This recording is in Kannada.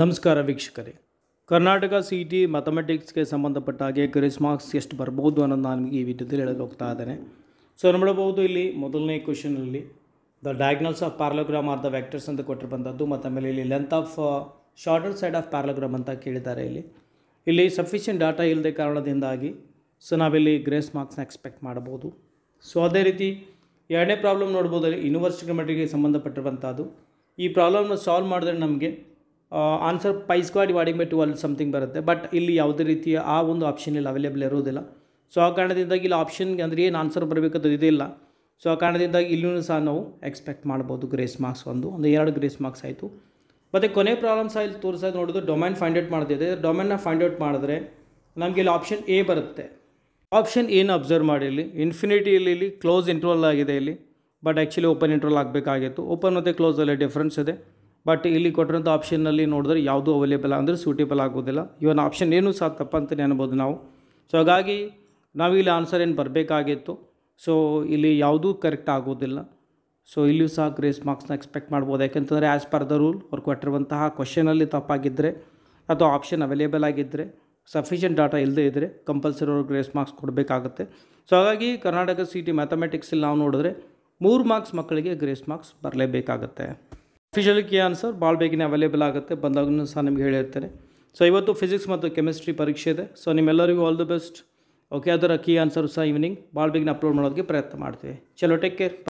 ನಮಸ್ಕಾರ ವೀಕ್ಷಕರೇ ಕರ್ನಾಟಕ ಸಿ ಟಿ ಮ್ಯಾಥಮೆಟಿಕ್ಸ್ಗೆ ಸಂಬಂಧಪಟ್ಟ ಹಾಗೆ ಗ್ರೇಸ್ ಮಾರ್ಕ್ಸ್ ಎಷ್ಟು ಬರ್ಬೋದು ಅನ್ನೋದು ನಾನು ಈ ವಿಡಿಯೋದಲ್ಲಿ ಹೇಳಲು ಹೋಗ್ತಾ ಇದ್ದೇನೆ ಸೊ ನೋಡಬಹುದು ಇಲ್ಲಿ ಮೊದಲನೇ ಕ್ವಶನಲ್ಲಿ the diagonals of parallelogram are the vectors ಅಂತ ಕೊಟ್ಟಿರುವಂಥದ್ದು ಮತ್ತು ಆಮೇಲೆ ಇಲ್ಲಿ length of shorter side of parallelogram ಅಂತ ಕೇಳಿದ್ದಾರೆ ಇಲ್ಲಿ ಇಲ್ಲಿ ಸಫಿಷಿಯೆಂಟ್ ಡಾಟಾ ಇಲ್ಲದೆ ಕಾರಣದಿಂದಾಗಿ ಸೊ ನಾವಿಲ್ಲಿ ಗ್ರೇಸ್ ಮಾರ್ಕ್ಸ್ನ ಎಕ್ಸ್ಪೆಕ್ಟ್ ಮಾಡ್ಬೋದು ಸೊ ಅದೇ ರೀತಿ ಎರಡನೇ ಪ್ರಾಬ್ಲಮ್ ನೋಡ್ಬೋದು ಯೂನಿವರ್ಸಿಟಿ ಕಮಿಟಿಗೆ ಸಂಬಂಧಪಟ್ಟಿರುವಂಥದ್ದು ಈ ಪ್ರಾಬ್ಲಮ್ನ ಸಾಲ್ವ್ ಮಾಡಿದ್ರೆ ನಮಗೆ answer pi square dividing by twelve something ಬರುತ್ತೆ ಬಟ್ ಇಲ್ಲಿ ಯಾವುದೇ ರೀತಿಯ ಆ ಒಂದು ಆಪ್ಷನ್ ಇಲ್ಲಿ ಅವೈಲೇಬಲ್ ಇರೋದಿಲ್ಲ ಸೊ ಆ ಕಾರಣದಿಂದಾಗಿ ಇಲ್ಲಿ ಆಪ್ಷನ್ ಅಂದರೆ ಏನು ಆನ್ಸರ್ ಇದೇ ಇಲ್ಲ ಸೊ ಆ ಕಾರಣದಿಂದಾಗಿ ಇಲ್ಲೂ ಸಹ ನಾವು ಎಕ್ಸ್ಪೆಕ್ಟ್ ಮಾಡ್ಬೋದು ಗ್ರೇಸ್ ಮಾರ್ಕ್ಸ್ ಒಂದು ಒಂದು ಎರಡು ಗ್ರೇಸ್ ಮಾರ್ಕ್ಸ್ ಆಯಿತು ಮತ್ತು ಕೊನೆ ಪ್ರಾಬ್ಲಮ್ಸ್ ಇಲ್ಲಿ ತೋರಿಸೋದು ನೋಡೋದು ಡೊಮೈನ್ ಫೈಂಡ್ ಔಟ್ ಮಾಡ್ತಿದೆ ಡೊಮೈನ್ನ ಫೈಂಡ್ ಔಟ್ ಮಾಡಿದ್ರೆ ನಮಗೆ ಇಲ್ಲಿ ಆಪ್ಷನ್ ಎ ಬರುತ್ತೆ ಆಪ್ಷನ್ ಏನು ಅಬ್ಸರ್ವ್ ಮಾಡಿ ಇಲ್ಲಿ ಇನ್ಫಿನಿಟಿಯಲ್ಲಿ ಇಲ್ಲಿ ಕ್ಲೋಸ್ ಇಂಟ್ರೋಲ್ ಆಗಿದೆ ಇಲ್ಲಿ ಬಟ್ ಆ್ಯಕ್ಚುಲಿ ಓಪನ್ ಇಂಟ್ರೋಲ್ ಆಗಬೇಕಾಗಿತ್ತು ಓಪನ್ ಮತ್ತು ಕ್ಲೋಸಲ್ಲಿ ಡಿಫ್ರೆನ್ಸ್ ಇದೆ ಬಟ್ ಇಲ್ಲಿ ಕೊಟ್ಟಿರೋಂಥ ಆಪ್ಷನ್ನಲ್ಲಿ ನೋಡಿದ್ರೆ ಯಾವುದೂ ಅವೈಲೇಬಲ್ ಅಂದರೆ ಸೂಟೇಬಲ್ ಆಗೋದಿಲ್ಲ ಇವನ್ ಆಪ್ಷನ್ ಏನೂ ಸಹ ತಪ್ಪಂತಲೇ ಅನ್ಬೋದು ನಾವು ಸೊ ಹಾಗಾಗಿ ನಾವಿಲ್ಲಿ ಆನ್ಸರ್ ಏನು ಬರಬೇಕಾಗಿತ್ತು ಸೊ ಇಲ್ಲಿ ಯಾವುದೂ ಕರೆಕ್ಟ್ ಆಗೋದಿಲ್ಲ ಸೊ ಇಲ್ಲಿಯೂ ಸಹ ಗ್ರೇಸ್ ಮಾರ್ಕ್ಸ್ನ ಎಕ್ಸ್ಪೆಕ್ಟ್ ಮಾಡ್ಬೋದು ಯಾಕೆಂತಂದರೆ ಆ್ಯಸ್ ಪರ್ ದ ರೂಲ್ ಅವ್ರು ಕೊಟ್ಟಿರುವಂತಹ ಕ್ವಶನಲ್ಲಿ ತಪ್ಪಾಗಿದ್ದರೆ ಅಥವಾ ಆಪ್ಷನ್ ಅವೈಲೇಬಲ್ ಆಗಿದ್ದರೆ ಸಫಿಷಿಯೆಂಟ್ ಡಾಟಾ ಇಲ್ಲದೇ ಇದ್ದರೆ ಕಂಪಲ್ಸರಿ ಅವ್ರಿಗೆ ಗ್ರೇಸ್ ಮಾರ್ಕ್ಸ್ ಕೊಡಬೇಕಾಗುತ್ತೆ ಸೊ ಹಾಗಾಗಿ ಕರ್ನಾಟಕ ಸಿ ಟಿ ಮ್ಯಾಥಮೆಟಿಕ್ಸಲ್ಲಿ ನಾವು ನೋಡಿದ್ರೆ ಮೂರು ಮಾರ್ಕ್ಸ್ ಮಕ್ಕಳಿಗೆ ಗ್ರೇಸ್ ಮಾರ್ಕ್ಸ್ ಬರಲೇಬೇಕಾಗುತ್ತೆ ಫಿಶಿಯಲ್ ಕೇ ಆನ್ಸರ್ ಭಾಳ ಬೇಗನೆ ಅವೈಲೇಬಲ್ ಆಗುತ್ತೆ ಬಂದಾಗೂ ಸಹ ನಿಮ್ಗೆ ಹೇಳಿರ್ತೇನೆ ಸೊ ಇವತ್ತು ಫಿಸಿಕ್ಸ್ ಮತ್ತು ಕೆಮಿಸ್ಟ್ರಿ ಪರೀಕ್ಷೆ ಇದೆ ಸೊ ನಿಮ್ಮೆಲ್ಲರಿಗೂ ಆಲ್ ದಿ ಬೆಸ್ಟ್ ಓಕೆ ಅದರ ಕೀ ಆನ್ಸರ್ ಸಹ ಈವ್ನಿಂಗ್ ಭಾಳ ಬೇಗನೆ ಅಪ್ಲೋಡ್ ಮಾಡೋದಕ್ಕೆ ಪ್ರಯತ್ನ ಮಾಡ್ತೀವಿ ಚಲೋ ಟೇಕ್ ಕೇರ್